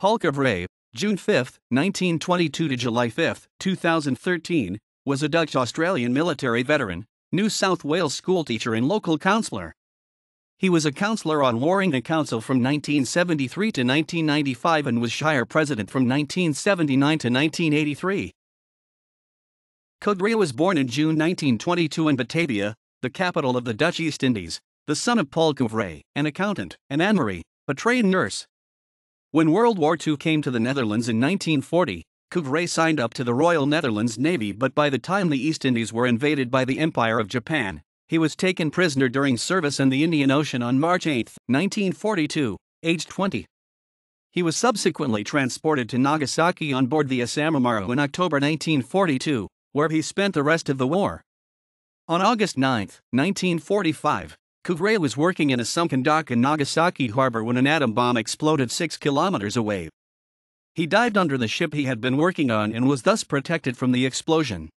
Paul Gavray, June 5, 1922 to July 5, 2013, was a Dutch Australian military veteran, New South Wales schoolteacher, and local councillor. He was a councillor on Warrington Council from 1973 to 1995 and was Shire President from 1979 to 1983. Codrea was born in June 1922 in Batavia, the capital of the Dutch East Indies, the son of Paul Couvray, an accountant, and Anne-Marie, a trained nurse, when World War II came to the Netherlands in 1940, Couvray signed up to the Royal Netherlands Navy, but by the time the East Indies were invaded by the Empire of Japan, he was taken prisoner during service in the Indian Ocean on March 8, 1942, aged 20. He was subsequently transported to Nagasaki on board the Asama in October 1942, where he spent the rest of the war. On August 9, 1945, Kuvre was working in a sunken dock in Nagasaki harbor when an atom bomb exploded six kilometers away. He dived under the ship he had been working on and was thus protected from the explosion.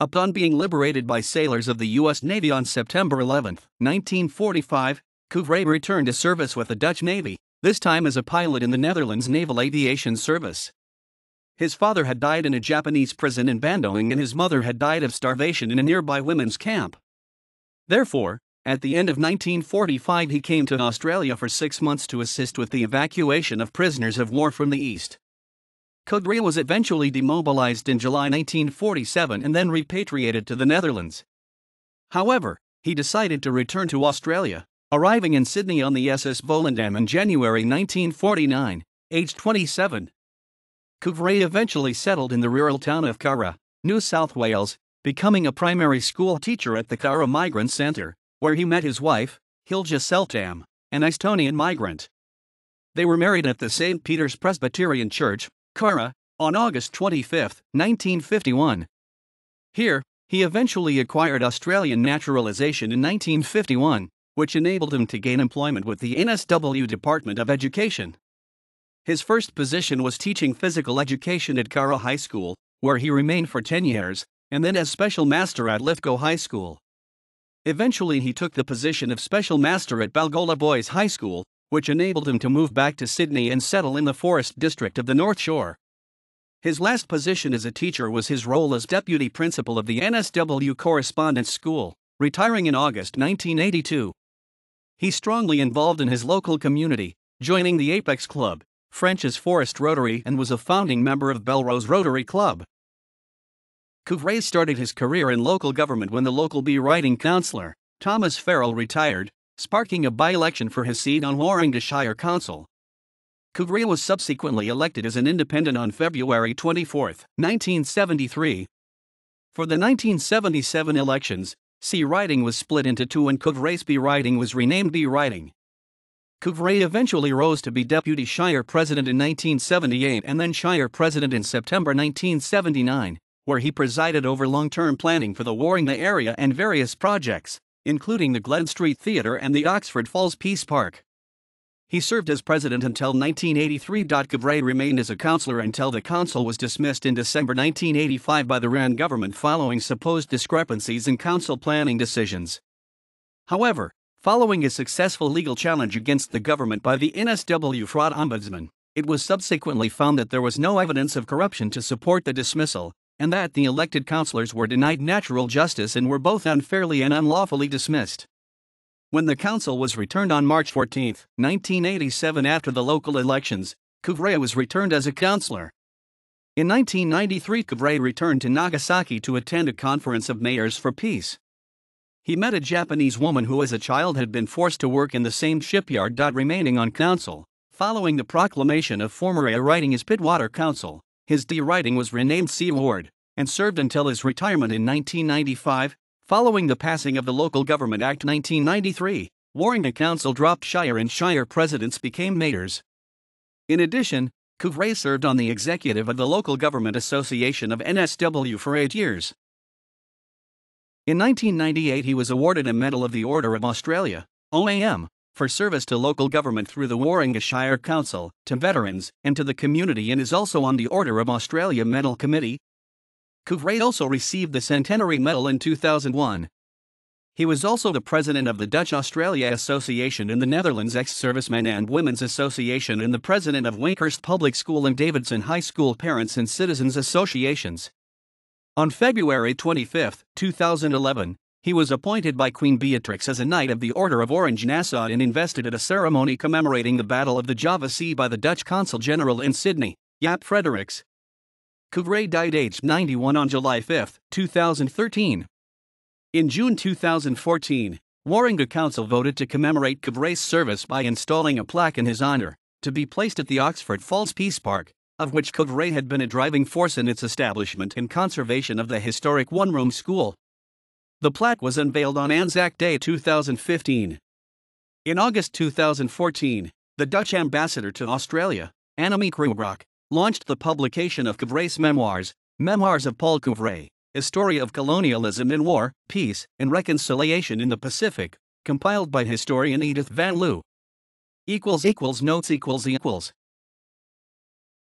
Upon being liberated by sailors of the U.S. Navy on September 11, 1945, Couvre returned to service with the Dutch Navy, this time as a pilot in the Netherlands Naval Aviation Service. His father had died in a Japanese prison in Bandung and his mother had died of starvation in a nearby women's camp. Therefore, at the end of 1945, he came to Australia for six months to assist with the evacuation of prisoners of war from the East. Kudri was eventually demobilized in July 1947 and then repatriated to the Netherlands. However, he decided to return to Australia, arriving in Sydney on the SS Volendam in January 1949, aged 27. Kuvre eventually settled in the rural town of Kara, New South Wales, becoming a primary school teacher at the Kara Migrant Centre where he met his wife, Hilja Seltam, an Estonian migrant. They were married at the St. Peter's Presbyterian Church, Kara, on August 25, 1951. Here, he eventually acquired Australian naturalisation in 1951, which enabled him to gain employment with the NSW Department of Education. His first position was teaching physical education at Kara High School, where he remained for 10 years, and then as special master at Lithgow High School. Eventually, he took the position of special master at Balgola Boys High School, which enabled him to move back to Sydney and settle in the forest district of the North Shore. His last position as a teacher was his role as deputy principal of the NSW Correspondence School, retiring in August 1982. He strongly involved in his local community, joining the Apex Club, French's Forest Rotary, and was a founding member of Belrose Rotary Club. Couvray started his career in local government when the local B riding councillor, Thomas Farrell, retired, sparking a by election for his seat on Shire Council. Couvray was subsequently elected as an independent on February 24, 1973. For the 1977 elections, C riding was split into two and Couvray's B riding was renamed B riding. Couvray eventually rose to be deputy shire president in 1978 and then shire president in September 1979 where he presided over long term planning for the Waringa area and various projects, including the Glen Street Theatre and the Oxford Falls Peace Park. He served as president until 1983. Gavray remained as a councillor until the council was dismissed in December 1985 by the Rand government following supposed discrepancies in council planning decisions. However, following a successful legal challenge against the government by the NSW fraud ombudsman, it was subsequently found that there was no evidence of corruption to support the dismissal, and that the elected councillors were denied natural justice and were both unfairly and unlawfully dismissed. When the council was returned on March 14, 1987, after the local elections, Kuvrea was returned as a councillor. In 1993, Kuvrea returned to Nagasaki to attend a conference of mayors for peace. He met a Japanese woman who, as a child, had been forced to work in the same shipyard. Remaining on council, following the proclamation of former A writing as Pittwater Council, his D writing was renamed Ward and served until his retirement in 1995, following the passing of the Local Government Act 1993. Warrington Council dropped shire and shire presidents became mayors. In addition, Couvray served on the executive of the Local Government Association of NSW for eight years. In 1998, he was awarded a Medal of the Order of Australia, OAM, for service to local government through the Shire Council, to veterans, and to the community, and is also on the Order of Australia Medal Committee, Couvray also received the Centenary Medal in 2001. He was also the president of the Dutch Australia Association in the Netherlands ex servicemen and women's association and the president of Winkhurst Public School and Davidson High School Parents and Citizens Associations. On February 25, 2011, he was appointed by Queen Beatrix as a Knight of the Order of Orange Nassau and invested at a ceremony commemorating the Battle of the Java Sea by the Dutch Consul General in Sydney, Jaap Fredericks, Couvray died aged 91 on July 5, 2013. In June 2014, Warringah Council voted to commemorate Couvray's service by installing a plaque in his honor, to be placed at the Oxford Falls Peace Park, of which Couvray had been a driving force in its establishment and conservation of the historic one room school. The plaque was unveiled on Anzac Day 2015. In August 2014, the Dutch ambassador to Australia, Annemiek Roebrock, launched the publication of Couvre's memoirs, Memoirs of Paul Couvre, A Story of Colonialism in War, Peace, and Reconciliation in the Pacific, compiled by historian Edith Van Loo. Equals equals notes equals equals